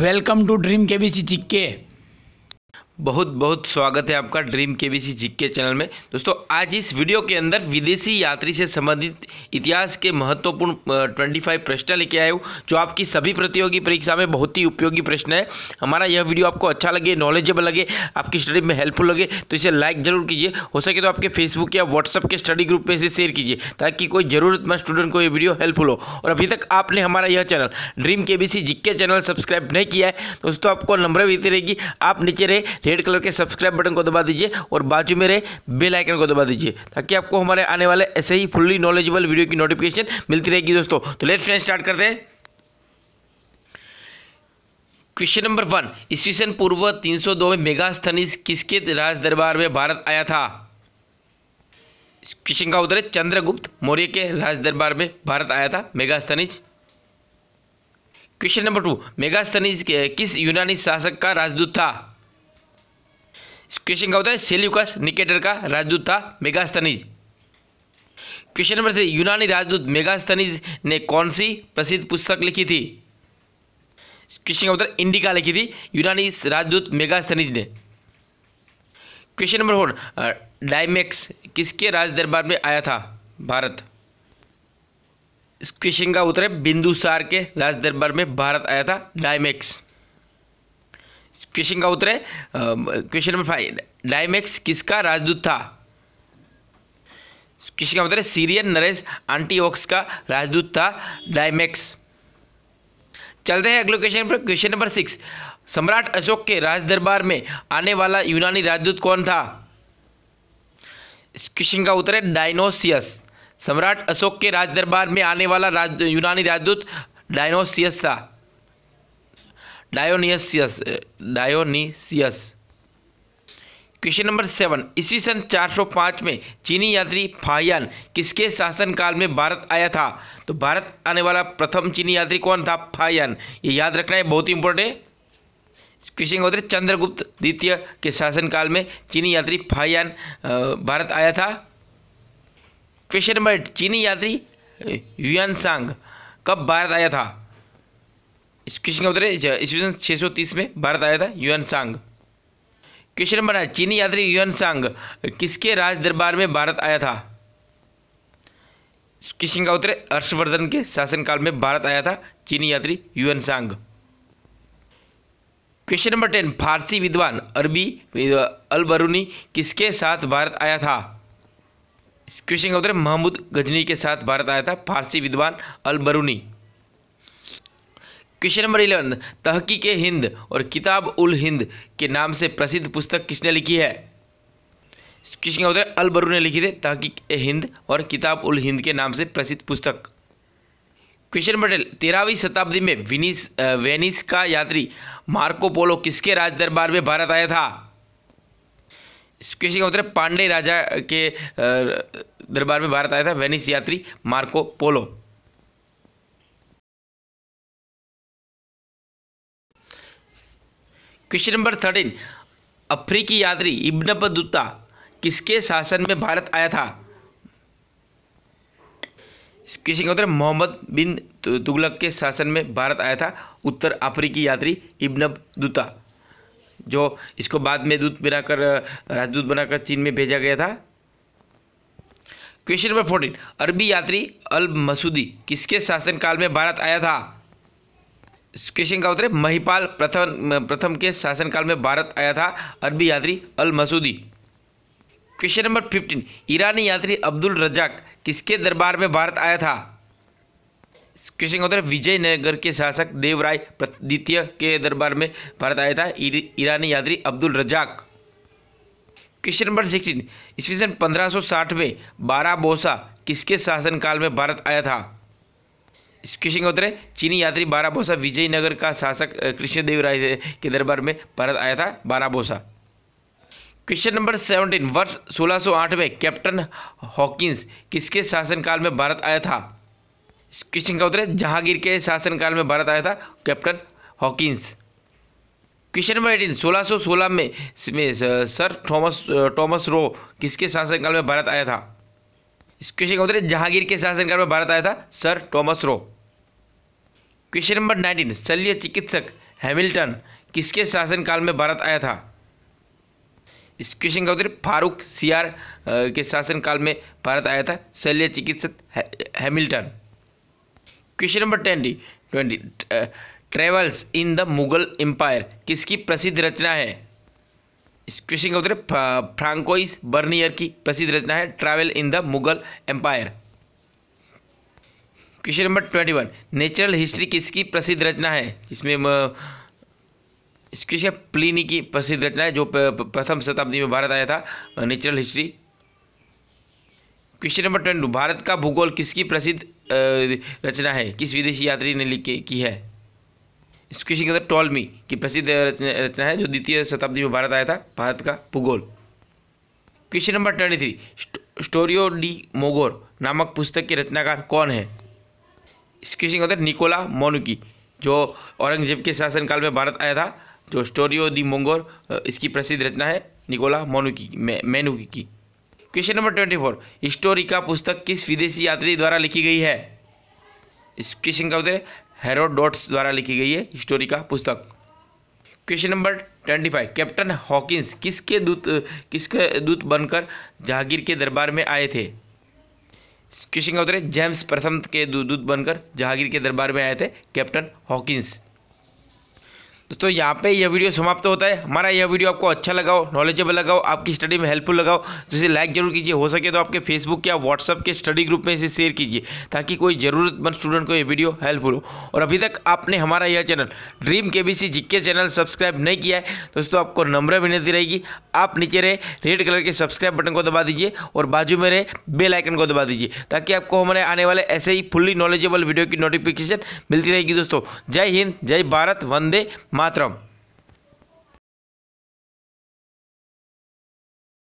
welcome to dream K B C चिक्के बहुत बहुत स्वागत है आपका ड्रीम के केबीसी के चैनल में दोस्तों आज इस वीडियो के अंदर विदेशी यात्री से संबंधित इतिहास के महत्वपूर्ण 25 प्रश्न लेके आए हूँ जो आपकी सभी प्रतियोगी परीक्षा में बहुत ही उपयोगी प्रश्न है हमारा यह वीडियो आपको अच्छा लगे नॉलेजेबल लगे आपकी स्टडी में हेल्पफुल लगे तो इसे लाइक जरूर कीजिए हो सके तो आपके फेसबुक या व्हाट्सअप के स्टडी ग्रुप में इसे शेयर कीजिए ताकि कोई ज़रूरतमंद स्टूडेंट को ये वीडियो हेल्पफुल हो और अभी तक आपने हमारा यह channel dream K B K channel subscribe नहीं किया है दोस्तों आपको नंबर भी रहेगी आप नीचे रहे रेड कलर के सब्सक्राइब बटन को दबा दीजिए और बाजू में रहे बेल आइकन को दबा दीजिए ताकि आपको हमारे आने वाले ऐसे ही फुल्ली नॉलेजेबल वीडियो की नोटिफिकेशन मिलती रहेगी दोस्तों तो लेट्स फ्रेंड स्टार्ट करते हैं क्वेश्चन नंबर वन ईस्वीसन पूर्व 302 में मेगास्थनीस किसके राज दरबार में भारत आया था क्वेश्चन का उत्तर है चंद्रगुप्त मौर्य के राज दरबार में भारत आया था Megasthenes question number two Megasthenes किस यूनानी शासक का राजदूत था क्वेश्चन का होता है सेल्यूकस निकेटर का राजदूत था मेगास्तनीज क्वेश्चन नंबर थ्री यूनानी राजदूत मेगास्तनीज ने कौन सी प्रसिद्ध पुस्तक लिखी थी क्वेश्चन का उत्तर इंडिका लिखी थी यूनानी राजदूत मेगास्तनीज ने क्वेश्चन नंबर फोर डायमेक्स किसके राज दरबार में आया था भारत इस क्वेश्चन का उत्तर है बिंदुसार के राज दरबार में भारत आया था डायमेक्स क्वेश्चन का उत्तर है क्वेश्चन नंबर फाइव डायमेक्स किसका राजदूत था क्वेश्चन का उत्तर है सीरियन नरेश आंटीओक्स का राजदूत था डायमेक्स चलते हैं अगले क्वेश्चन पर क्वेश्चन नंबर सिक्स सम्राट अशोक के राजदरबार में आने वाला यूनानी राजदूत कौन था इस क्वेश्चन का उत्तर है डायनोसियस सम्राट अशोक के राजदरबार में आने वाला राज यूनानी राजदूत डायनोसियस था Dionysius Dionysius question number seven इसी सन 405 में चीनी यात्री फायन किसके शासनकाल में भारत आया था तो भारत आने वाला प्रथम चीनी यात्री कौन था फायन ये याद रखना है बहुत ही इंपॉर्टेंट है क्वेश्चन होते चंद्रगुप्त द्वितीय के शासनकाल में चीनी यात्री फायन भारत आया था क्वेश्चन नंबर चीनी यात्री युआन सांग कब भारत आया था इस क्वेश्चन का उत्तर है छः सौ तीस में भारत आया था यूएन सांग क्वेश्चन नंबर आठ चीनी यात्री यूएन सांग किसके राज दरबार में भारत आया था क्वेश्चन का उत्तर हर्षवर्धन के शासनकाल में भारत आया था चीनी यात्री युएन सांग क्वेश्चन नंबर टेन फारसी विद्वान अरबी अल बरूनी किसके साथ भारत आया था इस क्वेश्चन का उत्तर महमूद गजनी के साथ भारत आया था फारसी विद्वान Al Biruni question number eleven तहकीक हिंद और किताब उल हिंद के नाम से प्रसिद्ध पुस्तक किसने लिखी है क्वेश्चन का उत्तर अलबरू ने लिखी थी तहकीक हिंद और किताब उल हिंद के नाम से प्रसिद्ध पुस्तक क्वेश्चन नंबर तेरहवीं शताब्दी में विनीस वेनिस का यात्री मार्को पोलो किसके राज दरबार में भारत आया था क्वेश्चन का उत्तर पांडे राजा के दरबार में भारत आया था वेनिस यात्री Marco Polo question number thirteen अफ्रीकी यात्री इब्न बतूता किसके शासन में भारत आया था क्वेश्चन का उत्तर मोहम्मद बिन तुगलक के शासन में भारत आया था उत्तर अफ्रीकी यात्री इब्न दूता जो इसको बाद में दूत बनाकर राजदूत बनाकर चीन में भेजा गया था क्वेश्चन नंबर फोर्टीन अरबी यात्री अल मसूदी किसके शासनकाल में भारत आया था किशन का उत्तर है महिपाल प्रथम प्रथम के शासनकाल में भारत आया था अरबी यात्री Al Masudi question number fifteen ईरानी यात्री अब्दुल रजाक किसके दरबार में भारत आया था क्वेश्चन का उत्तर विजयनगर के शासक देवराय द्वितीय के दरबार में भारत आया था ईरानी यात्री Abdul Razzaq question number sixteen ईस्वी सन पंद्रह में बारा बोसा किसके शासनकाल में भारत आया था उत्तर गौतरे चीनी यात्री बाराबोसा विजयनगर का शासक कृष्णदेव राय के दरबार में भारत आया था बाराबोसा क्वेश्चन नंबर सेवनटीन वर्ष 1608 में कैप्टन हॉकिंस किसके शासनकाल में भारत आया था क्वेश्चन का उत्तर है जहांगीर के शासनकाल में भारत आया था captain Hawkins question number eighteen 1616 में सर थॉमस थॉमस रो किसके शासनकाल में भारत आया था इस क्वेश्चन का उत्तर है जहांगीर के शासनकाल में भारत आया था sir Thomas Roe question number nineteen शल्य चिकित्सक हैमिल्टन किसके शासनकाल में भारत आया था इस क्वेश्चन का उत्तर फारूक सियार के शासनकाल में भारत आया था शल्य चिकित्सक Hamilton question number twenty twenty travels in the Mughal empire किसकी प्रसिद्ध रचना है क्वेश्चन का उत्तर फ्रांकोइस बर्नियर की प्रसिद्ध रचना है travel in the Mughal empire question number twenty one natural history किसकी प्रसिद्ध रचना है जिसमें क्वेश्चन प्लीनी की प्रसिद्ध रचना है जो प्रथम शताब्दी में भारत आया था natural history question number twenty भारत का भूगोल किसकी प्रसिद्ध रचना है किस विदेशी यात्री ने लिखी की है इस क्वेश्चन के अंदर टॉलमी की प्रसिद्ध रचना है जो द्वितीय शताब्दी में भारत आया था भारत का भूगोल question number twenty three Storia do Mogor नामक पुस्तक की रचनाकार कौन है इस क्वेश्चन के अंदर निकोला मोनुकी जो औरंगजेब के शासनकाल में भारत आया था जो स्टोरियो डी मोगोर इसकी प्रसिद्ध रचना है निकोला मोनुकी मेनुकी की question number twenty four story का पुस्तक किस विदेशी यात्री द्वारा लिखी गई है इस क्वेश्चन का उत्तर हेरोडोट्स द्वारा लिखी गई है का पुस्तक question number twenty five captain Hawkins किसके दूत किसके दूत बनकर जहांगीर के दरबार में आए थे क्वेश्चन का उत्तर है जेम्स प्रथम के दूत बनकर जहांगीर के दरबार में आए थे कैप्टन हॉकिंस दोस्तों यहाँ पे यह वीडियो समाप्त होता है हमारा यह वीडियो आपको अच्छा लगा हो नॉलेजेबल लगा हो आपकी स्टडी में हेल्पफुल लगा हो तो इसे लाइक जरूर कीजिए हो सके तो आपके फेसबुक या व्हाट्सअप के स्टडी ग्रुप में इसे शेयर कीजिए ताकि कोई ज़रूरतमंद स्टूडेंट को यह वीडियो हेल्पफुल हो और अभी तक आपने हमारा यह channel dream K B C जिक्के चैनल सब्सक्राइब नहीं किया है तो दोस्तों आपको नम्र विनती रहेगी आप नीचे रहे रेड कलर के सब्सक्राइब बटन को दबा दीजिए और बाजू में रहे बेल आइकन को दबा दीजिए ताकि आपको हमारे आने वाले ऐसे ही फुल्ली नॉलेजेबल वीडियो की नोटिफिकेशन मिलती रहेगी दोस्तों जय हिंद जय भारत वंदे మాత్రం